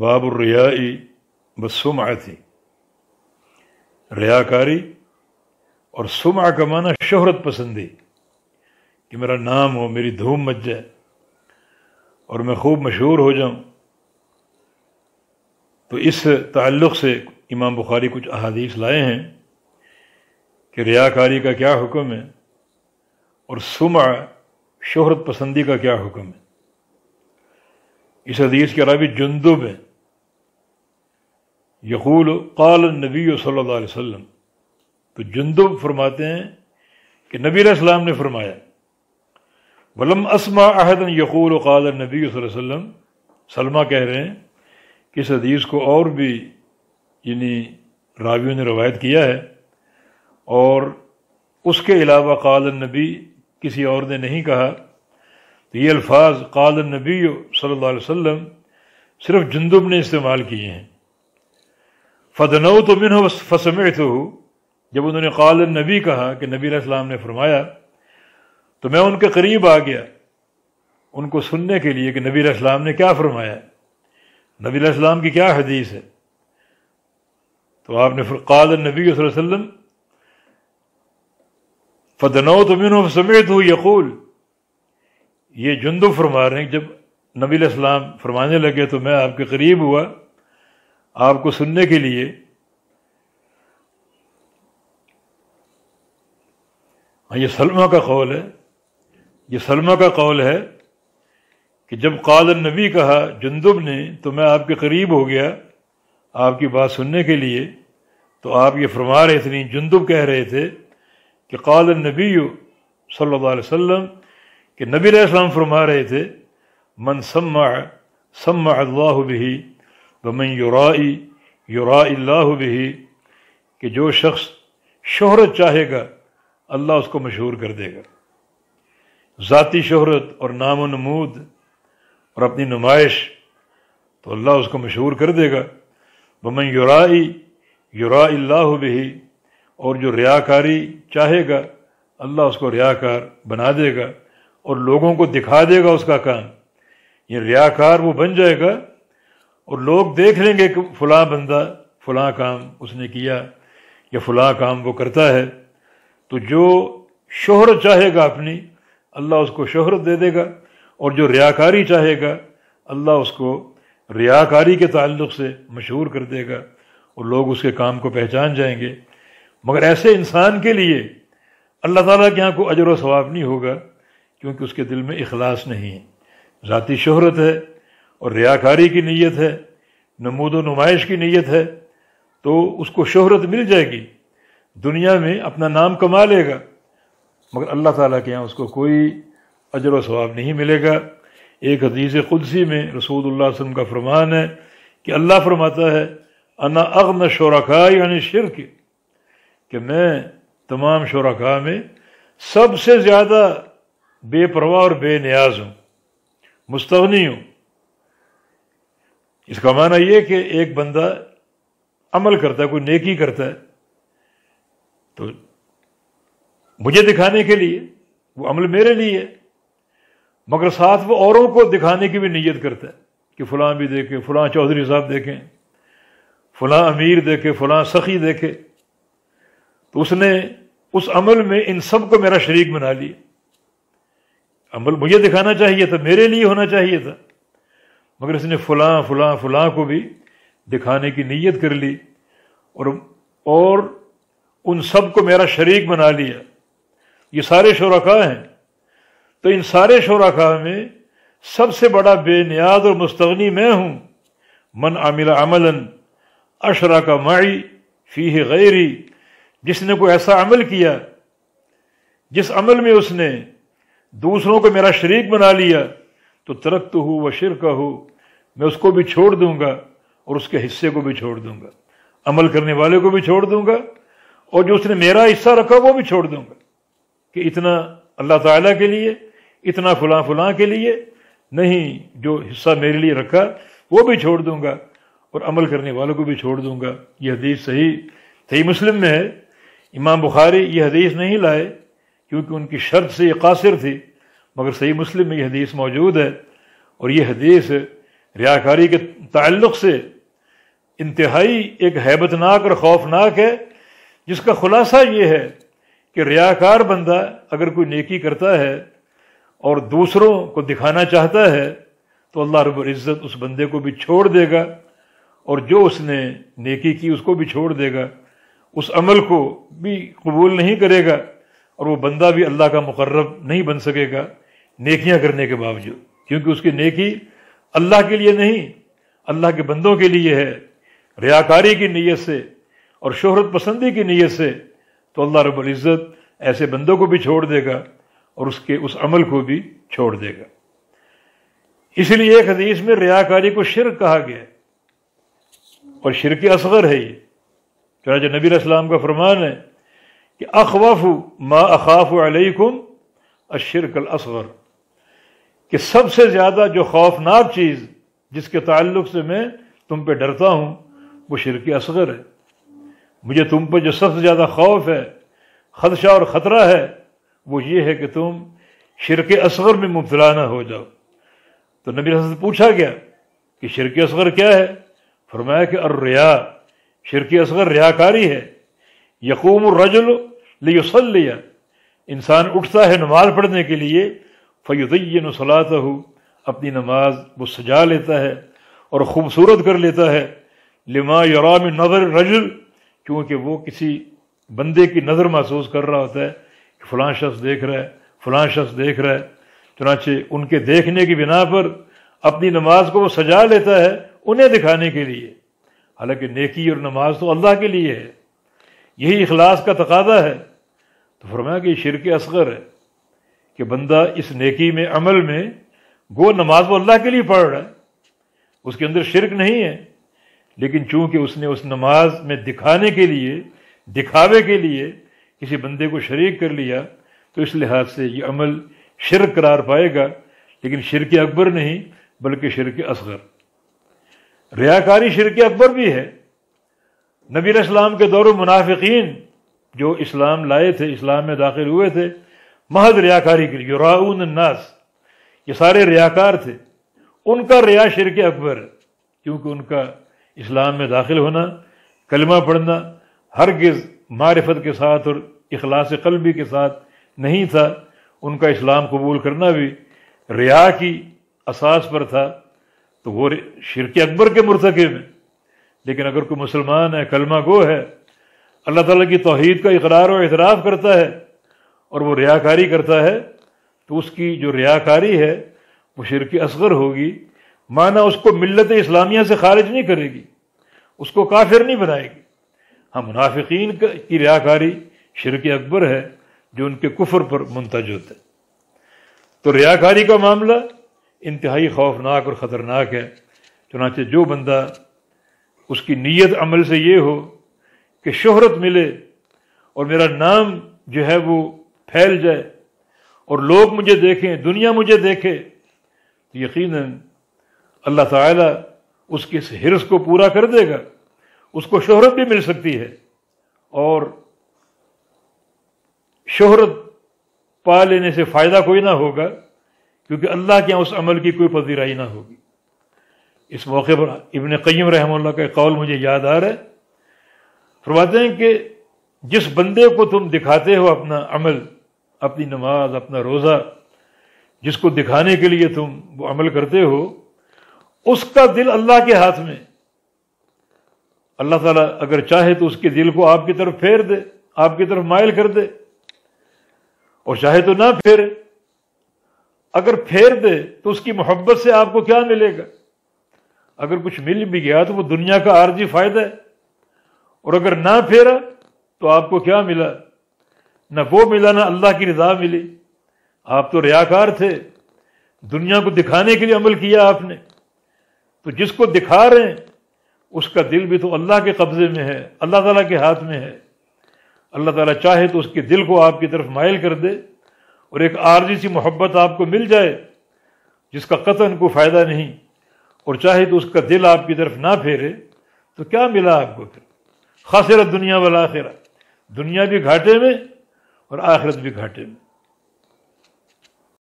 बाब रियाई व सुमाती रियाकारी और सुमा का माना शोहरत पसंदी कि मेरा नाम हो मेरी धूम मच जाए और मैं खूब मशहूर हो जाऊं तो इस ताल्लुक़ से इमाम बुखारी कुछ अहादीस लाए हैं कि रियाकारी का क्या हुक्म है और सुमा शोहरत पसंदी का क्या हुक्म है इस हदीस के अलावा जुंदु है यकूल काल नबी सल्लल्लाहु अलैहि वसल्लम तो जुंदु फरमाते हैं कि नबी सलाम ने फरमाया वलम असमा अहदन यकूल कल नबी वसल्लम सलमा कह रहे हैं कि इस हदीस को और भी यानी रावियों ने रवायत किया है और उसके अलावा कल नबी किसी और ने नहीं कहा तो ये अल्फाज काल नबी सल्लल्लाहु अलैहि वसल्लम सिर्फ जुंदुब ने इस्तेमाल किए हैं फदनऊ तो मिन फसमत हो जब उन्होंने काल नबी कहा कि नबी इस्लाम ने फरमाया तो मैं उनके करीब आ गया उनको सुनने के लिए कि नबी सलाम ने क्या फरमाया नबी की क्या हदीस है तो आपने काल नबी वसल्लम फतनऊ तो मिन समेत हो यकूल ये जुंदु फरमा रहे हैं जब नबी सलाम फरमाने लगे तो मैं आपके करीब हुआ आपको सुनने के लिए हाँ, ये सलमा का कौल है ये सलमा का कौल है कि जब काल नबी कहा जुंदुब ने तो मैं आपके करीब हो गया आपकी बात सुनने के लिए तो आप ये फरमा रहे थे नहीं जुंदुब कह रहे थे कि काल नबी सल्लल्लाहु अलैहि वसल्लम कि नबी इस्लाम फरमा रहे थे मन सम्मा सम्मा अल्लाह भी व मन युराई युरा भी कि जो शख्स शोहरत चाहेगा अल्लाह उसको मशहूर कर देगा ज़ाती शोहरत और नाम नमूद और अपनी नुमाइश तो अल्लाह उसको मशहूर कर देगा बमन युराई युरा भी और जो रियाकारी चाहेगा अल्लाह उसको रियाकार बना देगा और लोगों को दिखा देगा उसका काम ये रियाकार वो बन जाएगा और लोग देख लेंगे कि फलां बंदा फलां काम उसने किया या फलां काम वो करता है तो जो शोहरत चाहेगा अपनी अल्लाह उसको शोहरत दे देगा और जो रियाकारी चाहेगा अल्लाह उसको रियाकारी के ताल्लुक से मशहूर कर देगा और लोग उसके काम को पहचान जाएंगे मगर ऐसे इंसान के लिए अल्लाह ताला के यहाँ को अजर व सवाब नहीं होगा क्योंकि उसके दिल में इखलास नहीं है ज़ाती शहरत है और रियाकारी की नीयत है नमूद नुमाइश की नीयत है तो उसको शहरत मिल जाएगी दुनिया में अपना नाम कमा लेगा मगर अल्लाह ताला के यहाँ उसको कोई अजर व सवाब नहीं मिलेगा एक हदीस खुदसी में रसूल वसम का फरमान है कि अल्लाह फरमाता है अना अगन शोरखा यानी शिरक कि मैं तमाम शोरखा में सबसे ज़्यादा बेपरवाह और बेनियाज हूं मुस्तवनी हूं इसका माना यह कि एक बंदा अमल करता है कोई नेकी करता है तो मुझे दिखाने के लिए वो अमल मेरे लिए है मगर साथ वो औरों को दिखाने की भी नीयत करता है कि फलां भी देखे फलां चौधरी साहब देखें फलां अमीर देखे फलां सखी देखे तो उसने उस अमल में इन सब को मेरा शरीक बना लिया अमल मुझे दिखाना चाहिए था मेरे लिए होना चाहिए था मगर इसने फलां फलां फलां को भी दिखाने की नीयत कर ली और और उन सब को मेरा शरीक बना लिया ये सारे शोरखा हैं तो इन सारे शोरखा में सबसे बड़ा बेनियाद और मुस्तनी मैं हूं मन आमिला अमलन अशरा का माई फ़ी गैरी जिसने कोई ऐसा अमल किया जिस अमल में उसने दूसरों को मेरा शरीक बना लिया तो तरक तो हो व शिरक हो मैं उसको भी छोड़ दूंगा और उसके हिस्से को भी छोड़ दूंगा अमल करने वाले को भी छोड़ दूंगा और जो उसने मेरा हिस्सा रखा वो भी छोड़ दूंगा कि इतना अल्लाह ताला के लिए इतना फुला फुलां के लिए नहीं जो हिस्सा मेरे लिए रखा वो भी छोड़ दूंगा और अमल करने वालों को भी छोड़ दूंगा यह हदीस सही सही मुस्लिम में है इमाम बुखारी यह हदीस नहीं लाए क्योंकि उनकी शर्त से ये कासिर थी मगर सही मुस्लिम में यह हदीस मौजूद है और यह हदीस रियाकारी के ताल्लुक से इंतहाई एक हैबतनाक और खौफनाक है जिसका खुलासा ये है कि रियाकार बंदा अगर कोई नेकी करता है और दूसरों को दिखाना चाहता है तो अल्लाह रब्ज़त उस बंदे को भी छोड़ देगा और जो उसने नेकी की उसको भी छोड़ देगा उस अमल को भी कबूल नहीं करेगा और वो बंदा भी अल्लाह का मुकर्रब नहीं बन सकेगा नेकियां करने के बावजूद क्योंकि उसकी नेकी अल्लाह के लिए नहीं अल्लाह के बंदों के लिए है रियाकारी की नीयत से और शोहरत पसंदी की नीयत से तो अल्लाह रबुल्ज़त ऐसे बंदों को भी छोड़ देगा और उसके उस अमल को भी छोड़ देगा इसलिए एक हदीस में रियाकारी को शिर कहा गया और शिर असगर है ये चुनाच नबी का फरमान है कि अखवफ मा अखाफ अलैकुम अशरकल असगर कि सबसे ज़्यादा जो खौफनाक चीज़ जिसके ताल्लुक से मैं तुम पे डरता हूं वो शिरक असगर है मुझे तुम पर जो सबसे ज़्यादा खौफ है खदशा और ख़तरा है वो ये है कि तुम शिरक असगर में मुब्तला ना हो जाओ तो नबी से पूछा गया कि शिरक असगर क्या है फरमाया कि रिया शिरक असगर रियाकारी है यकूम रजल लियसलिया इंसान उठता है नमाज पढ़ने के लिए फयुदय सलात हो अपनी नमाज वो सजा लेता है और ख़ूबसूरत कर लेता है लिमा यराम नज़र रजल क्योंकि वो किसी बंदे की नज़र महसूस कर रहा होता है कि फ़लाँ शख्स देख रहा है फ़लाँ शख्स देख रहा है चुनाचे उनके देखने की बिना पर अपनी नमाज को वो सजा लेता है उन्हें दिखाने के लिए हालांकि नेकी और नमाज तो अल्लाह के लिए है यही इखलास का तकादा है तो फरमाया कि शिरक असगर है कि बंदा इस नेकी में अमल में गो नमाज वो अल्लाह के लिए पढ़ रहा है उसके अंदर शिरक नहीं है लेकिन चूंकि उसने उस नमाज में दिखाने के लिए दिखावे के लिए किसी बंदे को शरीक कर लिया तो इस लिहाज से ये अमल शिरक करार पाएगा लेकिन शिरक अकबर नहीं बल्कि शिरक असगर रियाकारी शिरक अकबर भी है नबी इस्लाम के दौर मुनाफिकीन जो इस्लाम लाए थे इस्लाम में दाखिल हुए थे महज रियाकारी के लिए राउन नास ये सारे रियाकार थे उनका रिया शिरक अकबर है क्योंकि उनका इस्लाम में दाखिल होना कलमा पढ़ना हरगिज़ मारफत के साथ और अखलास कलबी के साथ नहीं था उनका इस्लाम कबूल करना भी रिया की असास पर था तो वो शिरक अकबर के मुरतकब है लेकिन अगर कोई मुसलमान है कलमा गो है अल्लाह ताला की तोहद का इकरार और एतराफ़ करता है और वो रियाकारी करता है तो उसकी जो रियाकारी है वो शिरक असगर होगी माना उसको मिलत इस्लामिया से खारिज नहीं करेगी उसको काफिर नहीं बनाएगी हम मुनाफिकीन की रियाकारी शिरक अकबर है जो उनके कुफर पर मुंतज होते तो रियाकारी का मामला इंतहाई खौफनाक और ख़तरनाक है चुनाचे जो बंदा उसकी नीयत अमल से ये हो कि शोहरत मिले और मेरा नाम जो है वो फैल जाए और लोग मुझे देखें दुनिया मुझे देखे तो यकीन अल्लाह ताला उसके इस हिरस को पूरा कर देगा उसको शोहरत भी मिल सकती है और शोहरत पा लेने से फ़ायदा कोई ना होगा क्योंकि अल्लाह के उस अमल की कोई पजीराई ना होगी इस मौके पर इबन कईम रहम का कौल मुझे याद आ रहा है फरमाते हैं कि जिस बंदे को तुम दिखाते हो अपना अमल अपनी नमाज अपना रोज़ा जिसको दिखाने के लिए तुम वो अमल करते हो उसका दिल अल्लाह के हाथ में अल्लाह ताला अगर चाहे तो उसके दिल को आपकी तरफ फेर दे आपकी तरफ मायल कर दे और चाहे तो ना फेरे अगर फेर दे तो उसकी मोहब्बत से आपको क्या मिलेगा अगर कुछ मिल भी गया तो वो दुनिया का आर्जी फायदा है और अगर ना फेरा तो आपको क्या मिला ना वो मिला ना अल्लाह की रजा मिली आप तो रियाकार थे दुनिया को दिखाने के लिए अमल किया आपने तो जिसको दिखा रहे हैं उसका दिल भी तो अल्लाह के कब्जे में है अल्लाह ताला के हाथ में है अल्लाह ताला चाहे तो उसके दिल को आपकी तरफ मायल कर दे और एक आर्जी सी मोहब्बत आपको मिल जाए जिसका कतन को फ़ायदा नहीं और चाहे तो उसका दिल आपकी तरफ ना फेरे तो क्या मिला आपको फिर खासिरत दुनिया वाला आखिरत दुनिया भी घाटे में और आखिरत भी घाटे में